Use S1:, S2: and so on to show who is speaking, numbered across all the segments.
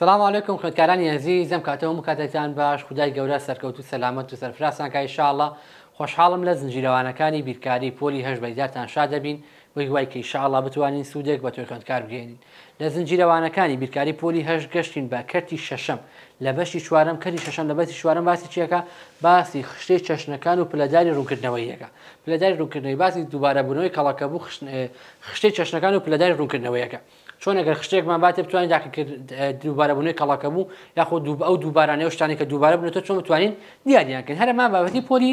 S1: سلام عیکم خوێنکارانی هەزی زەم کاتەوە و کاتێکتان باش خدای گەورە سەرکەوت و سەلامەت و سەرفراسان کای شاءله خۆشحاڵم لە زنجیرەوانەکانی بیرکاری پۆلی هەش بەیدارتان شاد دەبین وەی وای کە شاءله بتوانین سوودێک بە توێ خوێندکار بگەێنین لە زنجیرەوانەکانی بیرکاری پۆلی هەش گەشتین بە کەرتی شەشەم لە بەشی چوارم کەری شەشەم لە بەسی چوارم باسی چیەکە باسی خشتەی چەشنەکان و پلەداری ڕوونکردنەوەی یەکە پلەداری ڕوونکردنەوەی باسی دووبارەبوونەوەی کەڵەکە بوو خشتەی چەشنەکان و پلەداری ڕوونکردنەوەی یەکە چۆن ئەگەر خشتێکمان باتێ بتوانین داکە دووبارە بوونی کەڵەکە بوو یاخۆ دوو ئەو دووبارانەیە شتانی کە دووبارە بنێتە چۆن بتوانین دیاریانکەن هەرە ما بابەتی پۆلی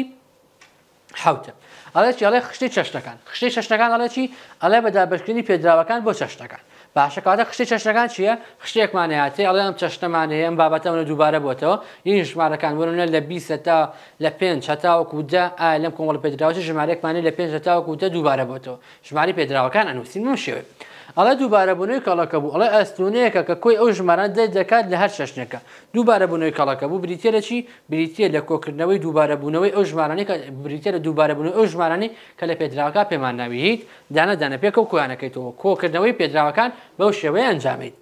S1: حوتە. ئەڵێ چی ئەڵێ خشتی چەشتەکان خشتی چەشتەکان ئەڵێ چی ئەڵێ بەدابشکردنی پێدراوەکان بۆ چەشتەکان باشە کاتە خشتی چەشتەکان چییە خشتێکمانە هااتێ ئەڵێم چەشتەمانەیە ئەم بابەتەوە دووبارە بۆتەوە یین ژمارەکان بۆنە لە بی تا لە پێنج هەتاوەکودا لەم کۆمەڵ پێدراوە ژمارێکمانی لە پێنج هەتاوەکوتە دووبارە بۆتەوە ژماری پێدراوەکان ئەنووسین من شێوێت. ئەڵێ دووبارە بوونەوەی کەڵەکە بوو ئەڵێ ئەستونەیەەکە کە کۆی ئەو ژماران دەی دەکات لە هەر شەشنەکە دووبارە بوونەوەی کەڵەکە بوو بریتە لە چی بریتە لە کۆکردنەوەی دووبارە بوونەوەی ئەو ژمارانی کە بریتە لە دووبارە بوون ئەو ژمارانی کە لە پێدراوەکە پێمان ناوییت دانە دانە پێکە و کویانەکەیتەوە کۆکردنەوەی پێدراوەکان بەو شێوەیە ئەنجامیت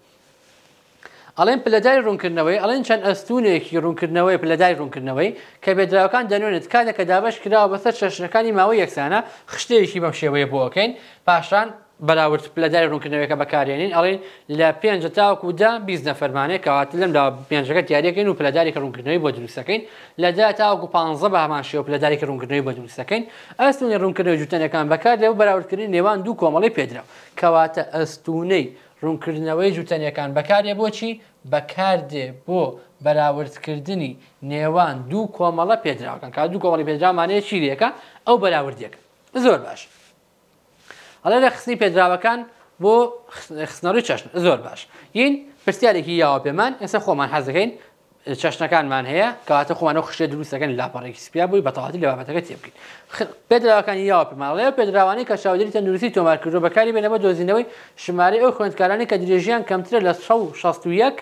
S1: ئەڵێن پلەدای ڕوونکردنەوەی ئەڵێن چەند ئەستونێکی ڕوونکردنەوەی پلەدای ڕوونکردنەوەی کە بێدراوەکان دەنوێنێت کاتێککە دابش کراوە بەسەر شەشنەکانی ماوەی یەکسانە خشتێکی بەم شێوەیە بۆکەین پاشان بەراورد لە دای ڕوونکردنەوەیەکە بەکارێنین ئەڵێن لە پێنج تاوکو دا بیست نەفەرمانێک کەواتە لەمدا پێنجەکە دیارەکەین و پلەدارێکە ڕوونکردنەوەی بۆ دروستەکەین لەدا تاوکو پ بە هەمانشی و پلەدارێکە ڕوونکردنەوەی بۆ دروستەکەین ئەستونی ڕوونکردنەوەی جوتەنەکان بەکار لەو بەراوردکردنی نێوان دوو کۆمەڵی پێدرا کەواتە ئەستونەی ڕوونکردنەوەی جوتەنیەکان بەکارێ بۆچی بەکاردێ بۆ بەراوردکردنی نێوان دوو کۆمەڵە پێدراوەکان کا دوو کۆمەڵی پێدرامانەیە چیرەکە ئەو بەراوردیەکە زۆر باش. ئەڵێ لە خستنی پێدراوەکان بۆ خستنەڕی چەشن زۆر باش یین پرسیارێکی یاوە پێمان ئێستا خۆمان حەزەکەین چەشنەکانمان هەیە کەواتە خۆمانە خشتە دروستەکەن لاپەڕێکی سپیا بووی بەتەواتی لە بابەتەکە تێبکەین پێدراوەکانی یاوە پێماڵەیە پێدراوانی کە شاودری تەندروستی تۆمارکردۆ بەکاری بێنە بە دۆزینەوەی ژمارە ئەو خوێندکارانی کە درێژیان کەمترە لە 16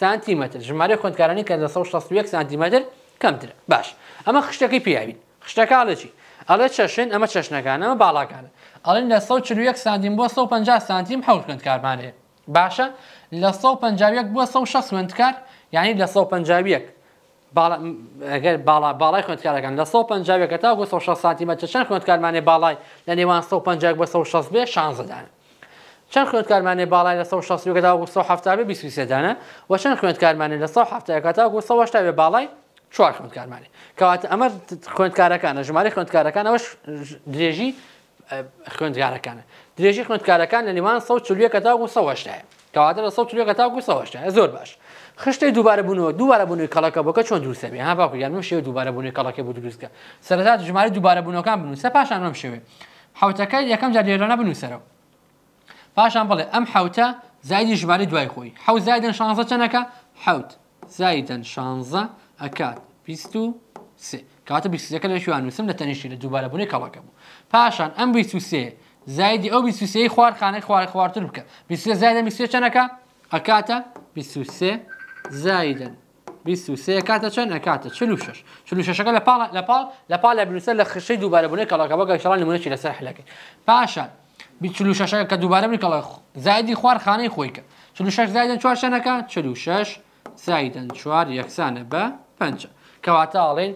S1: سانتیمەتر ژمارە خوندکارانی کە لە 16 سانتیمەتر کەمترە باش ئەمە خشتەکەی پیاوین خشتەکەڵەی ئەڵە چەشن ئەمە چەشنەکانەمە باڵاکانە ئەڵین لە 1 سانتیم بۆ 150 سانتیم حول خوند کارمانێ باشە لە 150 بووە 16 خوێندکار یعنی لە 150 ئەگەر باڵا باڵای خوندکارەکەن لە 150 تا بۆ 16 سانتیمە چەند خوندکارمانێ باڵای لە نێوان 150 بە 16 بێ شانزدان. چەند خوێندکارمانێ باڵای لە 16 1970 23دانە و چەند خوێندکارمانێ لە 1970 تا 1970 باڵای چوار خوندکارمانی کەواتە ئەمە خوندکارەکانە ژماری خوندکارەکان ئەوەش درێژی خوێندکارەکانە درێژی خوێندکارەکان لە نێوان سە چلوەکە تاگو سەوەشتایە کەواتە لە سە چلوەکە تاگو سەوەشتە زۆر باش خشتی دووبارە بوونەوە دووبارە بوونی کەڵەکە بۆکە چۆن دروستەبێ ها باکو یان شێ دووبارە بوونی کەڵەکە بۆ دروستکە سەرەتا ژماری دووبارە بوونەکان بنووسە پاشان ئەم شێوێ حوتەکە یەکەم جار لێرانە بنووسەرەوە پاشان بڵێ ئەم حوتە زایدی ژماری دوای خۆی حو زایدن شانزە چەنەکە حوت زایدن شانزە ئەکات بیست و سێ کاتە بیستەکە لە شووان نووسم لە تەنیشتی لە دووبارە بوونی کەڵەکە بوو پاشان ئەم بیسوسێ زایدی ئەو بیسوسەی خوارخانەی خوار خواردتر بکە بیسێ زایدە بیسێ چەنەکە ئەکاتە بیسوسێ زایدن بیسوسێ کاتە چەند ئەکاتە چلو شش چلو شەکە لە پاڵ لە پاڵ لە پاڵ لە بنووسە لە خشەی دووبارە بوونێ کەڵەکەەوە گەشڵان نمونەی لەسەر حلەکەی پاشان چلو شەشەکە کە دووبارە بنکەڵ زایدی خوارخانەی خۆی کە چلو شش زایدن چوار شەنەکە چلو شش زایدن چوار یەکسانە بە پنج کەواتە ئاڵێن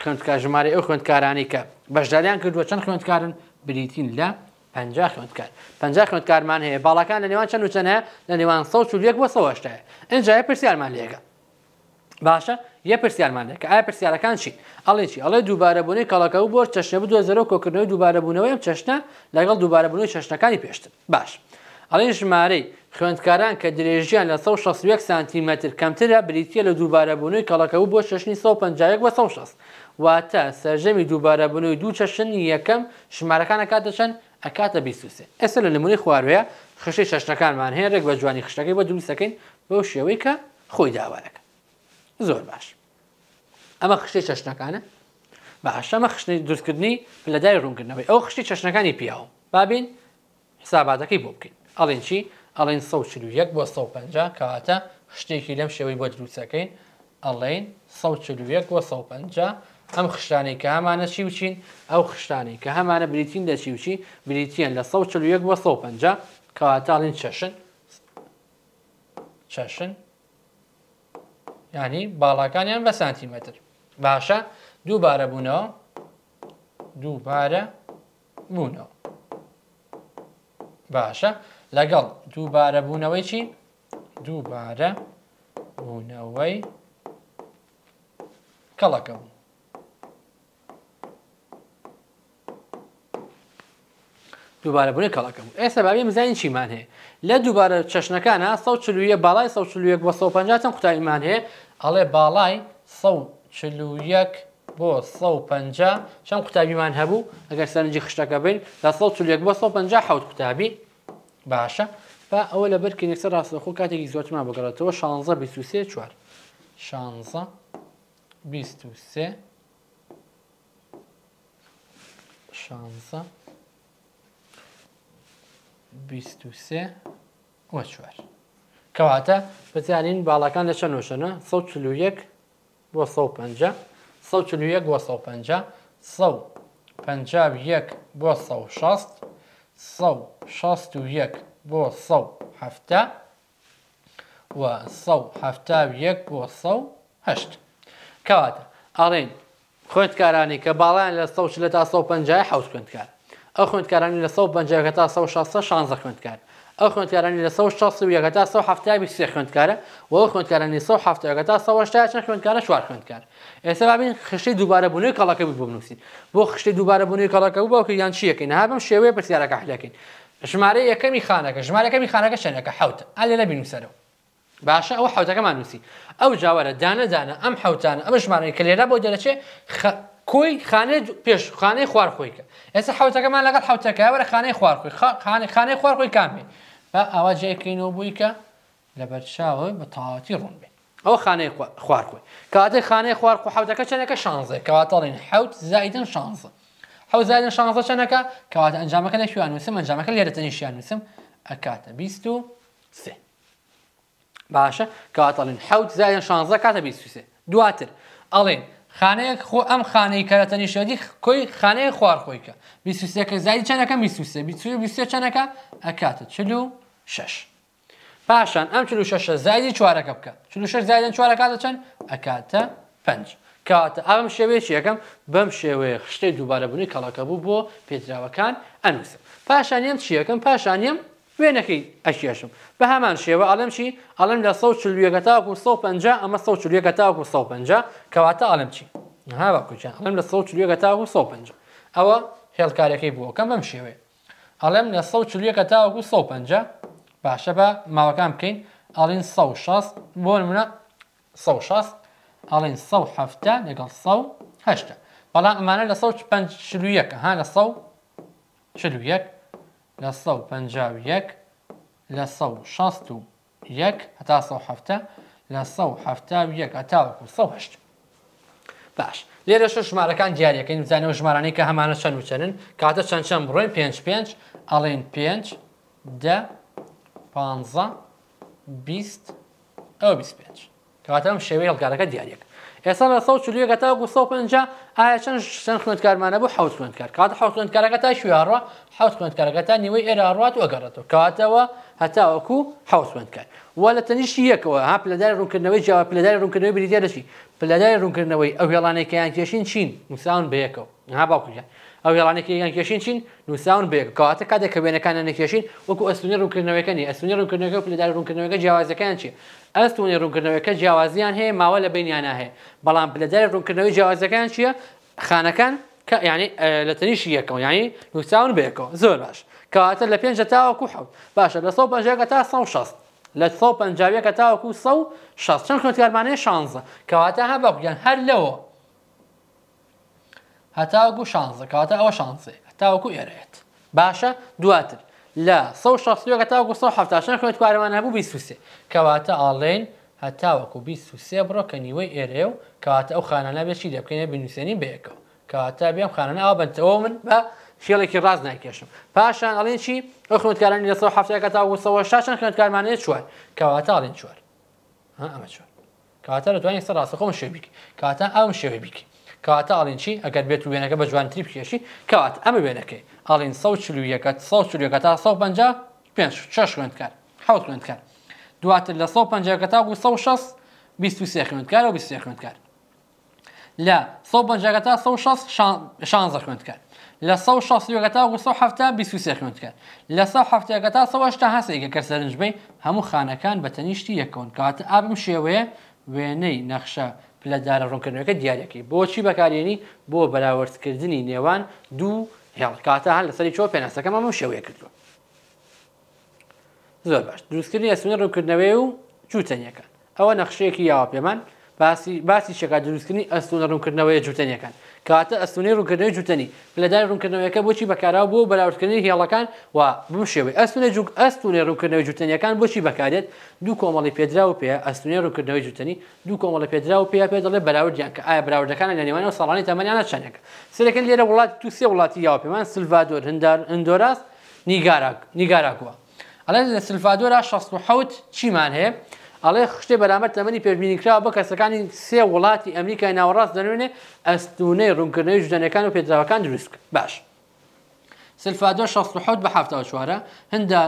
S1: خوێندکار ژمارە ئەو خوێندکارانی کە بەشداریان کردووە چەند خوێندکارن بریتین لە پ خوێندکار پ خوێندکارمان هەیە باڵەکان لە نێوان چەند وچەنە لە نێوان سە چولێک بۆ سەوەشتە ئەجاە پرسیارمان لێگە باشە یە پرسیارمانە کە ئایا پرسیارەکان چی ئەڵێ چی ئەڵێ دووبارەبوونی کاڵەکە و بۆ چەشنە بۆ زەرۆ کۆکردنەوەی دووبارەبوونەوەی ئەم چەشنە لەگەڵ دووبارەبوونەوەی چەشنەکانی پێشتر باش ئەڵێ ژمارەی خوێندکاران کە درێژیان لە 16 سانتیمەتر کەمترە بریتە لە دووبارەبوونی کەڵەکەبوو بۆ 660 واتە سەرژەمی دووبارەبوونەوەی دوو چەشن یەکەم ژمارەکان ئەکاتەچەن ئەکاتە 23 ئێستا لە نمونی خوارەیە خشەی چەشنەکانمان هەیە ڕێک بە جوانی خشتەکەی بە دروستەکەین بەو شێوەی کە خۆی داوارەکە زۆر باش ئەمە خشەی چەشنەکانە باشەمە خشتنی دروستکردنی لەدای ڕوونکردنەوەی ئەو خشتی چەشنەکانی پیاوە بابین حساباتەکەی بۆ بکەین ئەڵێن چی؟ ئەڵین 1 بۆ 150 کەواتە شتێکی لەم شێوەی بۆ دروستەکەین ئەڵین 1 بۆ 150 ئەم خشتانەی کە هەمانە چی بچین ئەو خشتانەی کە هەمانە بریتین دەچی بچی بریتیان لە 1 بۆ 150 کەواتاڵین چەشن چەشن ینی باڵاکانیان بە سانتیمەتر باشە دووبارە بوونەوە دووبارە بوونەوە باشە لەگەڵ دووبارە بوونەوەی چی دووبارە بوونەوەی کەڵەکە بوو دووبارە بوونی کەڵەکەم ئێستا بابی مزانین چیمان هەیە لە دووبارە چەشنەکانە سە چلوە باڵای سە چلوەک بۆ 150 قوتایمان هەیە ئەڵێ باڵای سە چلوەک بۆ 150 چەند قوتابیمان هەبوو ئەگەر سەرنجی خشتەکە بین لە سە چلوەک بۆ 150 حوت قوتابی باشە بە ئەوە لە بەر کێنێکسە ڕاستەخۆ کاتێکی زۆرتمان بگەڕێتەوە 16 23 چوار 16 23 شانزە سێ وە چوار کەواتە بەتیانین باڵەکان لە چەند نوشنە 141 بۆ 150 141 بۆ 150 151 بۆ 16 سە شەست و یەک بۆ سە هەفتە و سە هەفتا یەک بۆ سە هەشت کەواتە ئاڵێن خوێندکارانی کە باڵیان لە سە لە تا 150 حوت خوێندکار ئەو خوێندکارانی لە 150 تا 16 شانزە خوێندکار ئەو خوێندکارانی لە سە شخص و یەکەتا سە هەفتابی خوند کاره و او خوند ئەو خوێندکارانی سە هەفت یەکەتا سەشتا خوند کاره شوار خوند خوێندکار ئێستا بابین خشتی دووبارە بوونی کەڵەکە بۆ بنووسین بۆ خشتی دووبارە بوونی کەڵەکە بۆ یان چیەکەین هابم شێوەیە پرسیارەکە حلەکەین ژمارە یەکەمی خانەکە ژمارەکەمی خانەکە شەنەکە حوت ئالێ لە بینوسەرەوە باشە ئەو حوتەکەمان نووسی ئەو جاوەرە دانەدانە خ... کوی خانه پیش خانه خوار بۆ دەرەچێ کۆی خانێ پێش خانەی خوارخۆیکە ئێستا حوتەکەمان خانه خوار خوی خانەی خانه خوار خوی کامی بە ئاوا جێکەینەوە بووی کە لە بەرچاوی بە تاواتی ڕوون بێ ئەو خانەیە خوارکوی کاتێک خانەیە خوارکو حوتەکە چەنەکە شانزە کەواتەڵین حوت زایدن شانزە حوت زایدن شانزە چەنەکە کەواتە ئەنجامەکە لە شویان وسم ئەنجامەکە لێرەتەنی شیان وسم ئەکاتە بیست و سێ باشە کاتەڵین حوت زایدن شانزە کاتە بیست و سێ دواتر ئەڵێن خانەیەک خۆ ئەم خانەی کارەتەنی شادی کۆی خانەیە خوارخۆیکە بیسوسەکە زای چەنەکە بیسوسە بیسوی بیسێ چەنەکە ئەکاتە چلو شش پاشان ئەم چلو شش زایدی چوارەکە بکە چلو شش زایدن چوارەکە دەچەند ئەکاتە پنج کاتە ئەم شێوەیەکی یەکەم بەم شێوەیە خشتەی دووبارەبوونی کەڵەکە بوو بۆ پێتراوەکان ئەنووسە پاشانیم چیەکەم پاشانیم وێنەکەی ئەشیێشم بە هەمان شێوە ئەڵم چی ئەڵم لە سە چلوەکە تاکو 150 ئەمە سە چلوەکە تاکو 150 کەواتە ئەڵم چی هاوا کوچیان ئەڵم لە سە چلوەکە تاکو 150 ئەوە هێڵکارەکەی بووەکەم بەم شێوێ ئەڵم لە سە چلوەکە تاکو 150 باشا با ماو كام كين الين صو شاس بون منا صو شاس الين صو حفتا لقل صو هشتا بلا معنا لصو بنج شلو يك ها لصو شلو يك لصو بنجاو يك لصو شاستو يك هتا صو حفتا لصو حفتا ويك هتا وكو صو هشتا باش ليرا شو شمارة كان دياريك يعني مزاني وشمارانيك كهما نشان وشانن كاتا شان شان بروين بينش بينش الين بينش دا 15 20 ئەو 25 کەواتە ئەم شێوەی هەڵکارەکە دیارێک ئێستا لە سە چلوەکە تا گو 150 ئایا چەند چەند خوێندکارمانە بوو حوت خوێندکار کاتە حوت خوێندکارەکە تا شوێڕە حوت خوێندکارەکە تا نیوەی ئێراڕات وەگەڕێتەوە کاتەوە هەتاوەکو حوت خوێندکار و لە تەنیشتی یەکەوە ها پلداری ڕوونکردنەوەی جاوا پلداری ڕوونکردنەوەی بریتێ دەچی پلداری ڕوونکردنەوەی ئەو هێڵانێکیان کێشین چین موسان بەیەکەوە ها باوکوجان ئەو هێڵانێکیان کێشین چین نووساون بێک کەواتە کاتێک کە وێنەکانە نەکێشین وەکو ئەستونی ڕوونکردنەوەیەکەنی ئەستونی ڕوونکردنەکە و پلدار ڕوونکردنەوەەکە جیاوازەکان چی ئەستونی ڕوونکردنەوەیەکە جیاوازیان هەیە ماوە لە بینیانە هەیە بەڵام پلدار ڕوونکردنەوەی جیاوازەکان چییە خانەکان ینی لە تەنیشی يعني آه، نو نووساون يعني، بێکەوە زول باش لا لە پێنج تاوەکو حوت باشە لە 150 تا 160 لە 150 کە تاوەکو 160 چەند خوێتکارمانەیە شانزە کەواتە هە بەکویان هەر لەوە هەتاوەکو شانزە کاتە ئەوە شانسی هەتاوەکو ئێرێت باشە دواتر لە 16 تاوەکو 1970 خوێت کارەوان هەبوو بیسوسێ کەواتە ئاڵێن هەتاوەکو 23 بڕۆ کە نیوەی ئێرێ و کەواتە ئەو خانانە بێکی دەبکەینە بنووسێنی بەیەکەوە کەواتە بێم خانەوە بنتەوە من بە شێڵێکی ڕاز ناکێشم پاشان ئەڵێن چی ئەو خوندکارانی لە 1970 تاوەکو 16 خوێندکارمانێت چوار کەواتە ئاڵێن چوار ئەمە چوار کاتە لە توانانی سەر ڕاستەخۆم شێبیکی کاتە ئەم شێوێ بیکی کەواتە ئاڵین چی ئەگەر بێت وێنەکە بە جوانتری بکێشی کەوات ئەمە وێنەکەی ئاڵین 1940 تا 150 پێنج چە خوێندکار حوت خوێندکار دواتر لە 150 تا و 16 23 خوێندکار و 23 خوێندکار لە 150 تا 16 خوێندکار لە 16 تا و 1970 خوێندکە لە 1970 تا 1970 کە سەرنجبەی هەموو خانەکان بە تەنیشتی یەکەون کاتە ئابم شێوەیە وێنەی نەخشە پلەدارە ڕوونکردنەکە دیارەکەی بۆچی بەکارێنی بۆ بەراوردکردنی نێوان دوو هێڵکاتە هەر لەسەری چۆ پێناسەکە مامە شێوەیە کردووە. زۆر باش دروستکردنی ئەسمێن ڕوونکردنەوەی و چوتەنیەکان ئەوە نەخشەیەکی یاوە پێمان باسی باسی شێکا دروستکردنی ئەستونە ڕوونکردنەوەی جوتەنیەکان کاتە ئەستونی ڕوونکردنەوەی جوتەنی لەدای ڕوونکردنەوەیەکە بۆچی بەکارا بوو بەراوردکردنی هێڵەکان و بمشێوی ئەستونە جوک ئەستونێ ڕوونکردنەوەی جوتەنیەکان بۆچی بەکارێت دوو کۆمەڵی پێدرا و پێ ئەستونێ ڕوونکردنەوەی جوتەنی دوو کۆمەڵە پێدرا و پێ پێ دەڵێ بەراوردیان کە ئایا براوردەکانە لە نێوانەوە ساڵانی تەمەنیانە چەندێک سەرەکەن لێرە وڵات تو سێ وڵاتی یاوە پێمان سلڤادۆر هەندار ئەندۆراست نیگاراکووە. ئەلەن لە سلڤادۆرا 16 چیمان هەیە؟ ئەڵێ خشتێ بەرامەر تەمەنی پێبینیکرا بە کەسەکانی سێ وڵاتی ئەمریکای ناوەڕاست دەنوێنێ ئەستونەی ڕوونکردنەوەی ژدانەکان و پێدراوەکان دروستکە باش. سلفادۆ 16 بە ه چوارە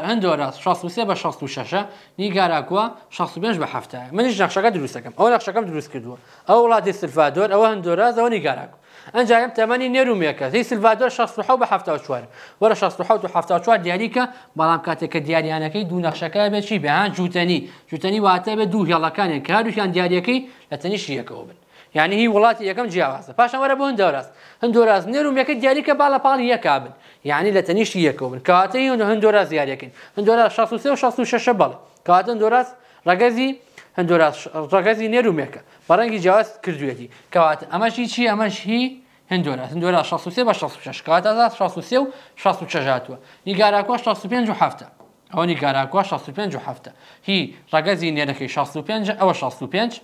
S1: هەندۆرە 16 بە 16 نیگاراکووە 65 بە هەفتە منیش نەخشەکە دروستەکەم ئەو نەخشەکەم دروست کردووە ئەو وڵاتی سلفادۆر ئەوە هەندۆرە ئەوە نیگاراکو ئەنجام وشوار ورا شخص روحو 16 بە 1970وار وەرە 1970وار دیاریکە بەڵام کاتێککە دیاریانەکەی دوو نەخشەکە بێت چی بەیان جووتنی جووتنی واتە بێت دوو هێڵەکانیان کاروشیان دیارەکەی لە تەنیشیەکەەوە بن یعنی هی كم یەکەم جیاوازە ورا وەرە بۆن هندوراس نيرو ميكا دياليكا بالا پاڵی یەکا بن یعنی لە تەنیشی یەکەوە بن کاتەی هەندۆراز دیارەکەین هەندۆرا 16 و وشخص بەڵ کاتن دۆراست ڕگەزی هەندۆ ڕگەزی نێرومێکە بەڕەنگی جیاواز کردوێتی کەوات ئەمەشی چی ئەمەش هی هندۆرە هندۆرا 16 بە 16 کاتدا 16 و 16 نیگاراکۆ 65 هەفتە ئەوە نیگاراکۆ 65 هەفتە هی ڕگەزی نێرەکەی 65 ئەوە 65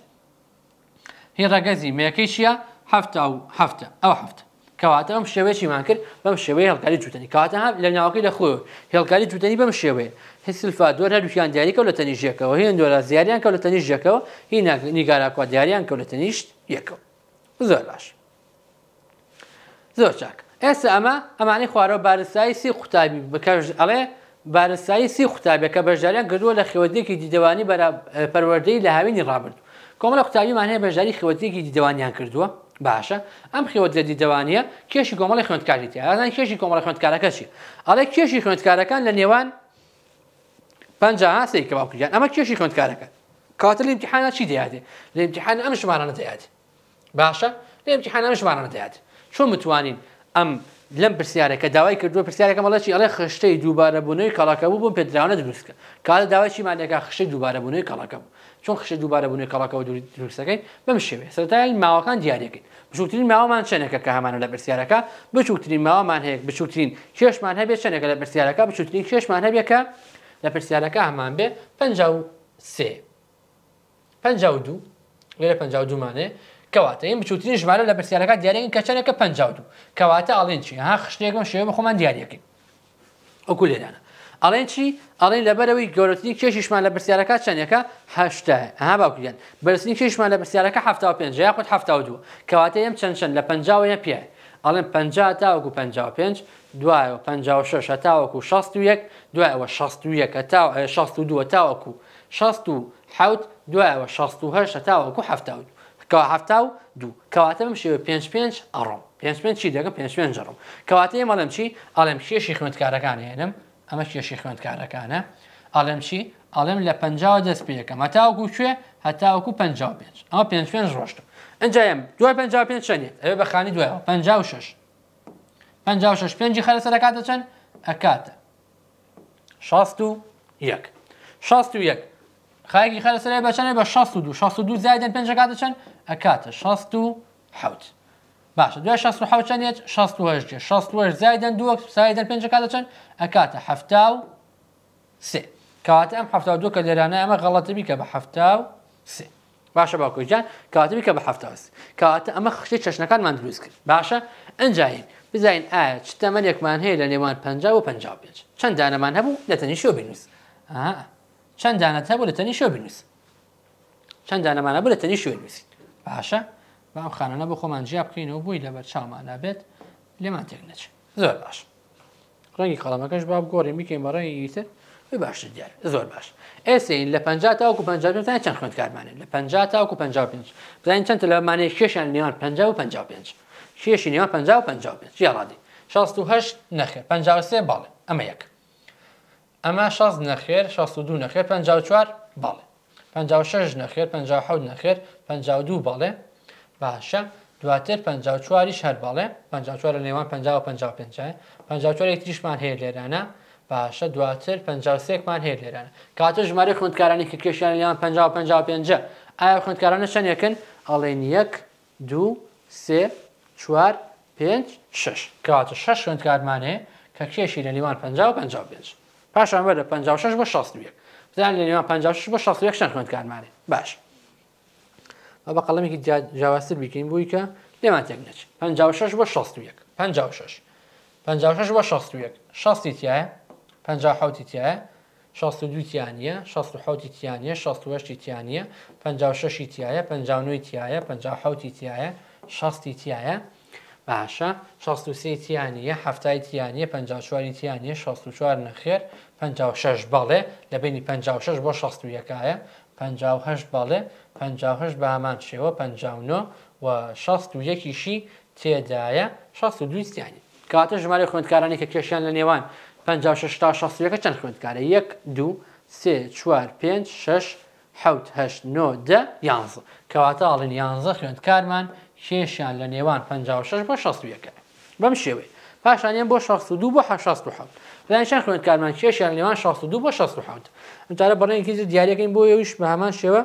S1: هی ڕگەزی مێکەی چیە هەفتە و هەفتە ئەو هەفتە کەواتە ئەم شێوەیەشیمان کرد بەم شێوەیە هەڵکاری جووتنی کاتە هەم لە ناوەکەی لە خۆ هێڵکاری جووتنی بەم شێوێ هسلفا دۆر هەردووشیان دیاریکە لە تەنیش یەکەوە هیان دۆرە زیاریان کە لە تەنیش یەکەوە هی نیگاراکوا دیاریان کە لە تەنیشت یەکەوە زۆر باش زۆر چاک ئێستا ئەمە ئەمانی خوارەوە بارسایی سی قوتابی بکەژ ئەڵێ بارسایی سی قوتابەکە بەژاریان گردووە لە خێوەتێکی دیدەوانی پەروەردەی لە هاوینی ڕابرد کۆمەڵە قوتابیمان هەیە بەژاری خێوەتێکی دیدەوانیان کردووە باشە ئەم خێوە دەدی دەوانە کێشی کۆمەڵی خوێندکاریتی ئازان کێشی کۆمەڵی خوێندکارەکە چی ئەڵێ کێشی خوێندکارەکان لە نێوان پنج هاسی کە باوکیان ئەمە کێشی خوێندکارەکە کاتە لیمتحانە چی دەیادێ لیمتحان ئەم شمارانە دەیات باشە لیمتحان ئەم شمارانە دەیات چۆن متوانین ئەم لەم پرسیارەکە داوای کردووە پرسیارەکە مەڵەی ئەڵێ خشتەی دووبارە بوونەوەی کاڵاکە بوو بۆ پێدراونە دروستکە کاتە داوای چیمانەکە خشتەی دووبارە بوونەوەی کاڵاکە بوو چۆن خشە دووبارە بوونی کەڵاکەوە دوورکسەکەی بم شێوێ سەرتایل ماوەکان دیارەکەی بچووترین ماوەمان چنێکە کە هەمانە لە برسیارەکە بچووترین ماوەمان هەیە بچووترین کێشمان هەبێت چنێکە لە برسیارەکە بچووترین کێشمان هەبێکە لە پرسیارەکە هەمان بێ سێ پنج دو لێرە پنج دومانێ کەواتە یم بچووترین ژمارە لە برسیارەکە دیارێن کە چنێکە پنج دو کەواتە ئاڵێن چی ها خشتێکم شێوە بخۆمان دیارەکەی ئەوکو لێرانە ئەڵێن چی ئەڵێن لەبەرەوەی گەورەتنی کێشیشمان لە برسیارەکە چەندەکە هەشتە ئەها باوکیان برسنی کێشمان لە برسیارەکە هەفتا پێنج یاخود هەفتا دوو کەواتە ئەم چەند چەند لە پنجاوە پێ ئەڵێن پ تاوەکو 55 دوایەوە 56 تاوەکو 16 دوایەوە 16 تا 62 تاوەکو 16 دوایەوە 16 تاوەکو هەفتاوت کەهفتا و دوو کەواتە بم شێوە 55 ئەڕۆم 55 چی دەگەم 55 ڕۆم کەواتەیە مەڵم چی ئەڵێم شێشی خوندکارەکان هێنم ئەمە کێشی خوێندکارەکانە ئالم چی ئالم لە پ دەست پێەکە مەتاوەکو کوێ هەتاوەکو پ پێ ئەمە پێ پێ ڕۆشتم ئەنجم دوای پ پێ چەنێت ئەوێ بەخانی دوایەوە پ شش پ شش پێنجی خەرە سەرکاتە چەند ئەکاتە شاست و یەک شاست و یەک خایکی خەرسەرای بەچەنێ بە 16 دو 16 دو زیادن پێنجکاتە چەند ئەکاتە 16 و حوت. باشە دوای 16 حوتچەنێت 16 16 زایدن دووەک سایدن پێنج کاتەچەند ئەکاتە هەفتا و سێ کاتە ئەم هەفتا دوو کە لێرانە ئەمە غەڵەتبی کە بە هەفتا و سێ باشە باکوجان کاتبی کە بە هەفتاوس کاتە ئەمە خشتی چەشنەکانمان دروست کرد باشە ئەنجین بزین ئایا چ تەمەلێکمان هەیە لە نێوان پنجا و 55 چەند دانەمان هەبوو لە تەنیشیۆ بینوس چەند دانەت هەبوو لە تەنیشۆ بینوس چەند دانەمانە بوو لە تەنیشیۆ بینوس باشە؟ بام خانانە بە خۆمان جیاب بکەینەوە بووی لەبەر چامان نابێت لێمان تێک نەچ زۆر باش ڕەنگی قەڵەمەکەش با گۆڕی میکەین بە ڕێی ئیتر باش دیار زۆر باش ئێسین لە پ تاوکو پ چەند خوندکارمانێن لە پ تاوکو پ بزانین چەند لەمانەیە کێشیان نیوان پ و پ کێشی نیوان پ و پ یاڕادی ه نەخێر پ سێ باڵێ ئەمە یەک ئەمە شاز نەخێر 62 نەخێر 54 باڵێ 56 نەخێر 56 نەخێر 52 باڵێ باشە دواتر پنجچواری شەر باڵێ پنجچوار لە نێوان 55 پنجچوار تریشمان هەیە لێرانە باشە دواتر 53مان هەیە لێرانە کاتە ژمارە خوندکارانی کە کێشیان لیان 55 ئایا خوندکارانە چەندەکەن ئەڵێن یەک دوو سێ چوار پێ شش کاتە شش خوندکارمانەیە کە کێشی لە لیوان 55 پاشان بەدە 56 بە 16 بزان لە نێوان 56 بە 16 شان خوندکارمانێ باش. بە قەڵمێکی جیاواستر بیکەین بووی کە لێمان تێک نەچ 56 بە 16 56 56 بە 16 16 تایە 56 تایە 62 تیانە 16 تیانە 16 تیانە 56 تایە 59 تایە 56 تایە 16 تایە باشە 63 تیانە هەفتای تیانە 54 تیانە 64 نەخێر 56 بەڵێ لە بینی 56 بۆ 16 یەکایە پههشت باڵێ پههشت بە هەمان شێوە پنجاونۆ و 16 و یەکیشی تێدایە 16 دوستیانی کاتە ژمارە خوندکارانی کە کێشیان لە نێوان 56 چەند خوندکارە 1 دو سێ چوار پێ 6 حوتهشت نۆ ده یانز کەواتە ئاڵین یانزە خوێندکارمان کێشیان لە نێوان 56 بۆ 16 یەکە بەم شێوەیە پاشانیان بۆ 62 بۆ 16 دانیشان خوێندکارمان کێشیان لێوان 62 بۆ 16 ئەمتارە بەڕێنێکی زر دیارەکەین بۆ یویش بە هەمان شێوە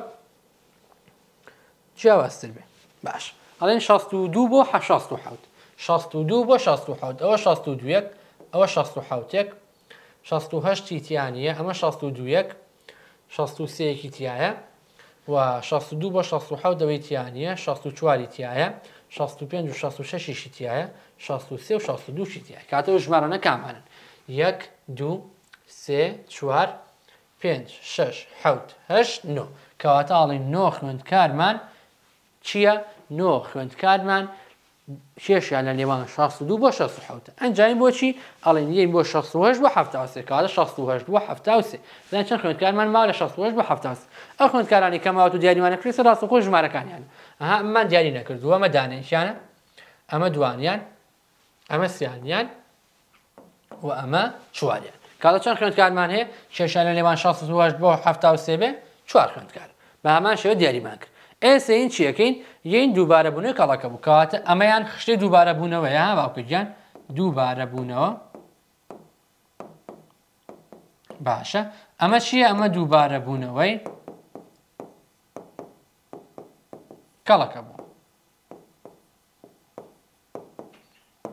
S1: جیاواستر بێ باش ئەڵێن 62 بۆ 62 بۆ 16 ئەوە 62 ئەوە 16 16 تیانە ئەمە 62 63ەکی تایە و 62 بۆ 16 دەوەی تیانە 64 تایە 65 و 66 شتیایە 63 و 62 شتیە کاتەوە ژمارە نەکامانن یەک دو سێ چوار پێ شش حوت هەشت نۆ کەواتاڵی نۆ خوێندکارمان چییە نۆ خوێندکارمان شێشیان لە لێوان 62 بۆ 16 ئەنجایم بۆچی ئەڵین یەین بۆ 16 بۆ هەفتاسێ کاڵە 16 بۆ هەفتاسێ زان چەند خوێندکارمان ما لە 16 بۆ هەفتاس ئە خوێندکارانی کەماوە و دیانیوانە کریسە ڕاستخۆ ژمارەکانیان ئەها ئەممان دیاری نەکردووە ئەمە دانێنشیانە ئەمە دوانیان ئەمە سیانیان و ئەمە چوالیان کاڵە چەند خوێندکارمان هەیە شێشان لە نێوان 16 بۆ ه سێبێ چوار خوێندکار بە هەمان شێوە دیاریمان کرد ئێستا این چیەکەین یین دووبارە بوونەوە کاڵەکە بکاتە ئەمەیان خشتی دووبارە بوونەوە یا باوکگیان دووبارە بوونەوە باشە ئەمە چیە ئەمە دووبارە بوونەوەی کەڵەکە بوو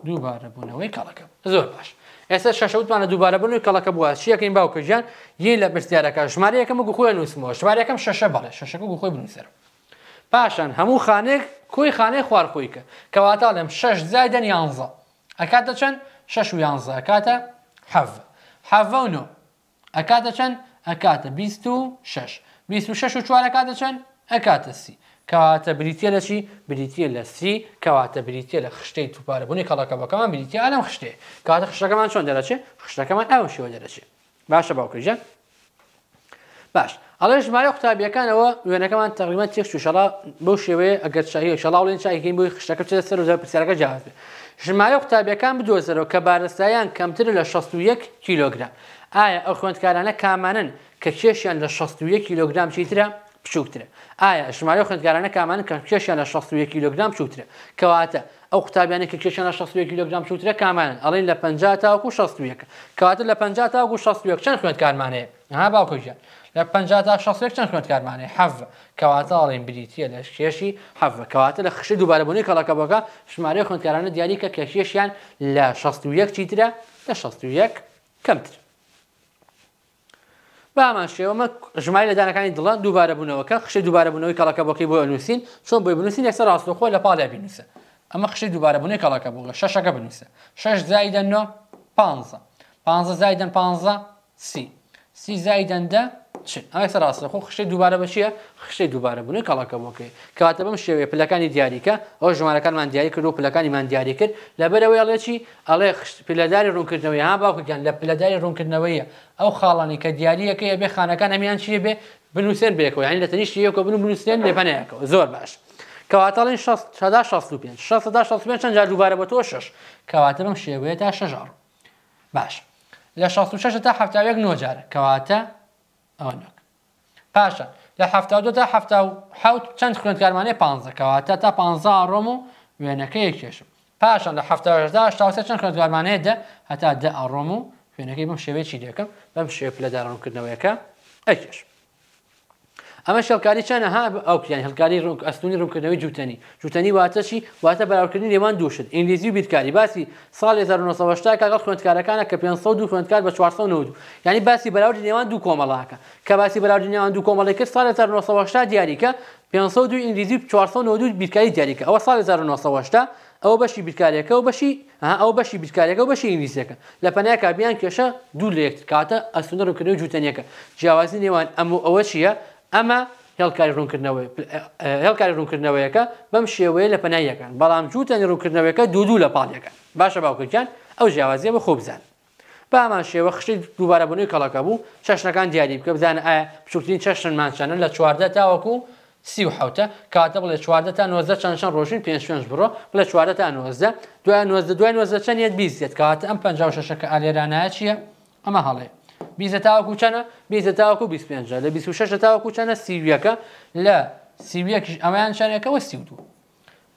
S1: دووبارە بوونەوەی کەڵەکە زۆر باش ئێستا شەشەوتمانە دووبارە بنووی کەڵەکە بووە چیەکەین باوکە ژیان یین لە پرسیارەکە ژمارەکەم گو خۆی نووسمەوە شمارەکەم شەشە بەڵێ شەشەکە گو خۆی بنووسەر پاشان هەموو خانێک کۆی خانەی خوارخۆی کە کەواتە لەم شش زایدەن یانزە ئەکاتە چەند شش و یانزە ئەکاتە حەڤ حەڤە و نۆ ئەکاتە چەند ئەکاتە 26 26 و چوارەکاتە چەند ئەکاتە سی کەواتە بریتە لە چی بریتە لە سی کەواتە بریتە لە خشتەی توپارەبوونی کەڵەکەبەکەمان بریتە ئەلم خشتێ کاتە خشتەکەمان چۆن دەرەچێ خشتەکەمان ئەو شێوە دەرەچێ باشە باوکرژە باش ئەڵێ ژمارە قوتابیەکانەوە وێنەکەمان تقریبان تێک شڵا بەو شێوەیە ئەگەر چاهەیە شڵاوڵین چاکەین بۆی خشتەکە چێت سەر زە پرسیارەکە جیاز بێ ژمارە قوتابیەکان بدۆزەرەوە کە بارستایان کەمتر لە 61 کیلۆگرام ئایا ئەو خوێندکارانە کامانن کە کێشیان لە 61 کیلۆگرام چیترە بچووکترە ئایا ژمارە خوێندگارانە کامان کە کێشیان لە 16 کیلوگرام چووترە کەواتە ئەو قوتابیانە کە کێشیان لە 16 کیلوگرام چووترە کامانن ئەڵین لە 50 تاکو 16 کەواتە لە 50 تاکو 16 چەند خوێندکارمانەیە ها باوکۆژیان لە 50 تا 16 چەند خوێندکارمانەیە حەف کەواتەڵێن بریتە لە کێشی حەف کەواتە لە خشی دووبارەبوونی کەڵەکەبەکە ژمارە خوێندکارانە دیاری کە کێشیشیان لە 16 چیترە لە 16 کەمتر. بامان شێوەمە ژمای لە دانەکانی دڵان دووبارە بوونەوەکە خشە دووبارە بوونەوەی کاڵەکە بۆکی بۆ نووسین چۆن بۆی بنووسین یەکسەر ڕاستەخۆ لە پاڵیا بینوسە ئەمە خشەی دووبارە بوونەی کاڵەکە بووە شەشەکە بنووسە شش زایدەن 5 زایدەن 15 سی سی زایدەن دە ئاسە ڕاستەخۆ خشتەی دووبارە بەچیە خشتەی دووبارە بوون کاڵەکە بۆکەی کەواتە بەم شێوێ پلەکانی دیاریکە ئەو ژمارەکانمان دیاری کرد و پلەکانیمان دیاری کرد لەبەرەوەی ئەڵێکی ئەڵێ پلەداری ڕوونکردنەوەی ها باوکگیان لە پلەداری ڕوونکردنەوەیە ئەو خاڵانی کە دیاریەکە بێ خانەکان ئەمیان چیە بێ بنووسێن بێکەوە یان لە تەنیشتی یەکە بن بنووسێن لێپەنەیەەوە زۆر باش. کەواتەڵین 65 چەند جار دووبارە بە تۆ شش کەواتە بەم شێوەیە تا شەژار باش لە 66 تا هەفتاوێک نۆجار کەواتە ئەوەک پاشە لە ه دو تا حوت چەند خوێندکارمانی پانزەکەواتە تا 15 ڕۆم و وێنەکەی کێشم پاشان لە هەدا شتا چەند خوێندکارمانەیە دە هەتا دە ئەڕۆم و خوێنەکەی بم شێوێکی دەکەم بەم شێپ لە داڕونکردنەوەیەکە ئەکێشم ئەمە شەڵکاری چەنە ها ئەوکیان هەلکاری ڕوک ئەستونی ڕوونکردنەوەی جووتنی جووتنی واتەشی واتە بەراوکردنی لێوان دوشت ئینگلیزی و بیتکاری باسی ساڵ 1970 کاگە خوێندکارەکانە کە 500 دو خوێندکار بە 490 ینی باسی بەراوردی نێوان دوو کۆمەڵاکە کە باسی بەراوردی نێوان دوو کۆمەڵی کرد سال 1970 دیاریکە 500 دو ئینگلیزی 492 بیتکاری دیاریکە ئەوە سال 1970 ئەو بەشی بیرکارەکە و بەشی ئەو بەشی بیرکارەکە و بەشی ئینگلیسیەکە لە پەنای کابیان کێشە دوو لێک کاتە ئەسونە ڕوکننەوە جووتنیەکە جیاوازی نێوان ئەم ئەوە چییە ئەمە هێڵکاری ڕوونکردنەوەی هێڵکاری ڕوونکردنەوەیەکە بەم شێوەیە لە پەناییەکان بەڵام جووتانی ڕوونکردنەوەیەکە دوودوو لە پاڵیەکان باشە باوکردیان ئەو ژیاوازیە بە خۆ بزان بامان شێوە خشتی دووبارە بنووی کەڵەکە بوو چەشنەکان دیاری بکە بزانە ئایا بچوتترین چەشنمانچانە لە چواردە تاوەکو سی و حوتە کاتە بڵێ چواردە تا 90 چەند چەند ڕۆژین پێ شوێنش بڕۆ بڵێ چواردە تا 90 دوای 90 دوای 90 چەندێت بیستێت کاتە ئەم 56 شەکە ئالێرانایە چییە ئەمە هەڵەیە بیزە تاوەکو چەنە بیزە تاوەکو 25 لە 26 تاوەکو چەنە سیویەکە لە سیویەکیش ئەمایان شانەکەەوە سیوتو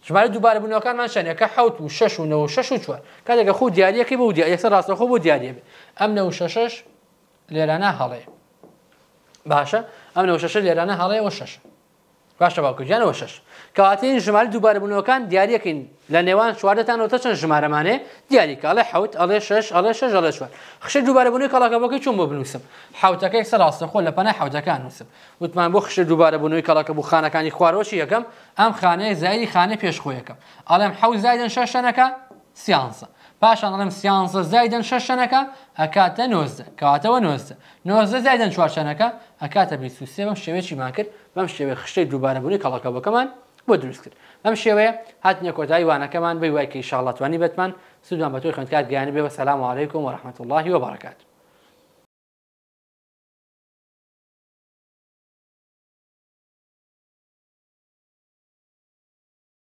S1: ژمارە دووبارە بنەوەکانمان شانەکە حوت و 6 و 6 و چوار کاتێکە خو دیارەکەی بە دیار یەکسەر ڕاستەخۆ بۆ دیارێ ئەم 96 لێرانە هەڵێ باشە ئەم 96 لێرانە هەڵێەوە 6 باشە باوکو گیانەوە 6 کەواتین ژمارە دووبارە بوونەوەکان دیارەکەین لە نێوان شواردەتان ئەوتە چەند ژمارەمانێ دیاریکە ئەڵێ حوت ئەڵێ شش ئەڵێ شش ئەڵێ شوار خشە دووبارە بوونی کەڵەکەبەکەی چۆن بۆ بنووسم حوتەکەی سەراستە خۆ لە پەنە حوتەکان نووسم وتمان بۆ خشە دووبارە بوونەوەی کەڵەکە بوو خانەکانی خوارۆشی یەکەم ئەم خانەیە زایی خانە پێشخۆیەکەم ئەڵێم حەوت زایدن شەشەنەکە سیانسە پاشان ئەڵم سیانسە زایدن شەشەنەکە ئەکاتە نۆزدە کەواتەوە نۆزدە نۆزدە زایدن چوارشەنەکە ئەکاتە بیسوسێ بەم شێوێکی ما کرد بەم شێوێ خشتەی دووبارە بوونی کەڵەکە بەکەمان بود درست کرد ئەم شێوەیە هاتنە کۆتایی وانەکەمان بی وایکە شاڵاتوانی بێتمان سودوان بە تۆی خوندکات گیانی بێ بە سەسلام علیکم و رحمت الله و وبرکات